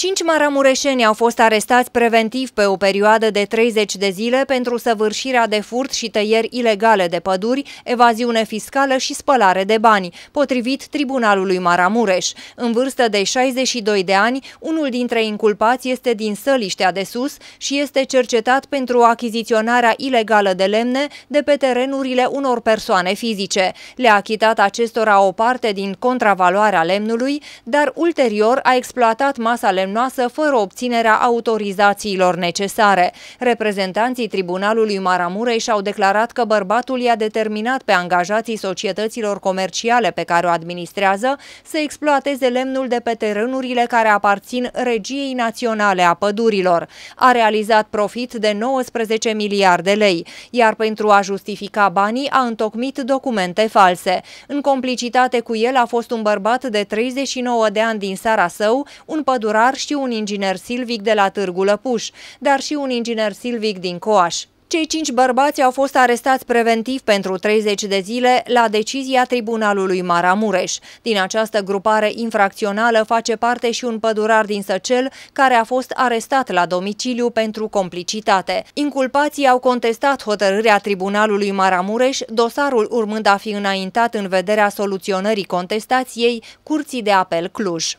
Cinci maramureșeni au fost arestați preventiv pe o perioadă de 30 de zile pentru săvârșirea de furt și tăieri ilegale de păduri, evaziune fiscală și spălare de bani, potrivit Tribunalului Maramureș. În vârstă de 62 de ani, unul dintre inculpați este din Săliștea de Sus și este cercetat pentru achiziționarea ilegală de lemne de pe terenurile unor persoane fizice. Le-a achitat acestora o parte din contravaloarea lemnului, dar ulterior a exploatat masa lemnului lemnoasă fără obținerea autorizațiilor necesare. Reprezentanții Tribunalului Maramureș au declarat că bărbatul i-a determinat pe angajații societăților comerciale pe care o administrează să exploateze lemnul de pe terenurile care aparțin Regiei Naționale a Pădurilor. A realizat profit de 19 miliarde lei, iar pentru a justifica banii a întocmit documente false. În complicitate cu el a fost un bărbat de 39 de ani din său, un pădurar și un inginer silvic de la Târgu Lăpuș, dar și un inginer silvic din Coaș. Cei cinci bărbați au fost arestați preventiv pentru 30 de zile la decizia Tribunalului Maramureș. Din această grupare infracțională face parte și un pădurar din Săcel care a fost arestat la domiciliu pentru complicitate. Inculpații au contestat hotărârea Tribunalului Maramureș, dosarul urmând a fi înaintat în vederea soluționării contestației Curții de Apel Cluj.